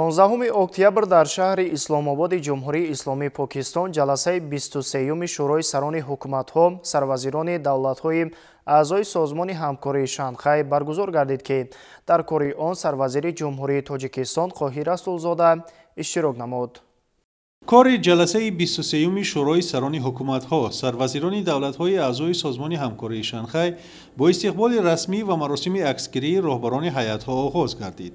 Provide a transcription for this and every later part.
16 октябр дар шаҳри исломободи ҷумҳурии исломии покистон ҷаласаи 23-уми шӯрои сарони ҳукуматҳо сарвазирони давлатҳои аъзои созмони ҳамкории шанхай баргузор гардид ки дар кори он сарвазири ҷумҳурии тоҷикистон қоҳир расулзода иштирок намуд کار جلسه 23 شورای سران حکومت ها سروزیران دولت های اعضای سازمان همکاری شانخای با استقبال رسمی و مراسم عکسگیری راهبران حیاتها ها آغاز گردید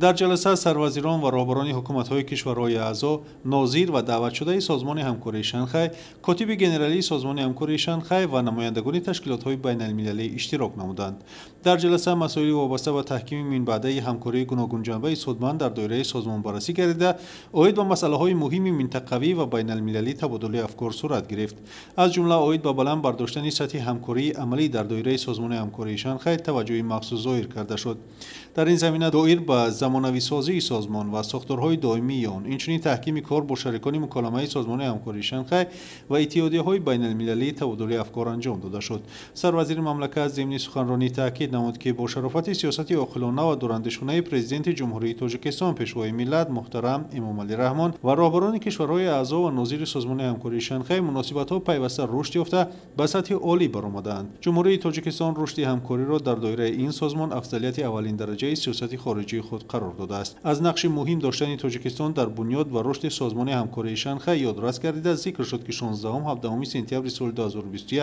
در جلسه سروزیران و راهبران حکومت های کشورهای اعضا نظیر و دعوت شده سازمان همکاری شانخای کاتب جنرالی سازمان همکاری شانخای و نمایندگان تشکیلات های بین المللی اشتراک نمودند در جلسه مسائل وابسته و تحکیم منبعده همکاری گوناگون جنبه سودمند در دایره سازمان بررسی گردیده اوید و مسئله های مهمی منطقوی و بین المللی تبادل افکار صورت گرفت از جمله اوید با بلند برداشتن سطح همکاری عملی در دایره سازمان همکاری شانخای توجه مخصوص ظاهر کرده شد در این زمینه دایر به زمانوی سازی سازمان و ساختارهای دائمی آن اینچنین تحکیم کار با شریکان مکالمه سازمان همکاری شانخای و اتحادیه‌های بین المللی تبادل افکار انجام داده شد سروزیر مملکت ضمن سخنرانی تاکید نمود که با شرافت سیاست عاقلانه و دورندشونه پرزیدنت جمهوری تاجیکستان پیشوای ملت محترم امام علی رحمان و راهبران کشورهای اعضا و نظیر سازمان همکاری شنخه مناسبت ها پیوسته رشد یافته به سطح عالی برآمدند جمهوری تاجیکستان رشد همکاری را در دایره این سازمان افضلیت اولین درجه سیاست خارجی خود قرار داده است از نقش مهم داشتن تاجیکستان در بنیاد و رشد سازمان همکاری شنگهای یادرس گردیده ذکر شد که 16 هم 17 سپتامبر سال 2021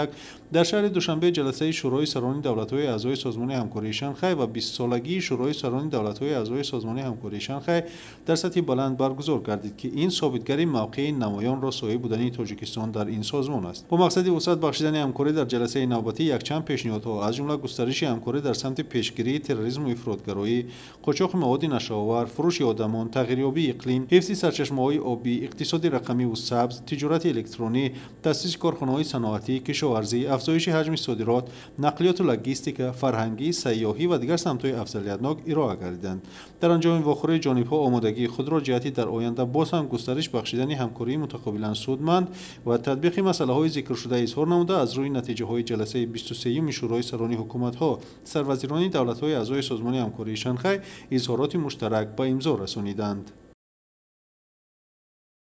در شهر دوشنبه جلسه شورای سران دولت‌های اعضای سازمان همکاری شنخه و 20 سالگی شورای سران دولت‌های اعضای سازمان همکاری شنخه در سطح بلند برگزار گردید که این ثابتگری بهترین موقع نمایان را سایه بودنی تاجیکستان در این سازمان است با مقصد وسعت بخشیدن همکاری در جلسه نوبتی یکچند پیشنهادها از جمله گسترش همکاری در سمت پیشگیری تروریسم و افرادگرایی قاچاق مواد نشاور فروش آدمان تغییریابی اقلیم حفظ سرچشمههای آبی اقتصاد رقمی و سبز تجارت الکترونی تاسیس کارخانههای صنعتی کشاورزی افزایش حجم صادرات نقلیات و لوجستیک فرهنگی سیاحی و دیگر سمتهای افضلیتناک ارائه گردیدند در انجام واخوره جانبها آمادگی خود را جهتی در آینده باز هم گسترش بخش بخشیدن همکاری متقابلا سودمند و تطبیق مسئله های ذکر شده اظهار نموده از روی نتیجه های جلسه 23 شورای سرانی حکومت ها سروزیران دولت های اعضای سازمان همکاری شانگهای اظهارات مشترک با امضا رسانیدند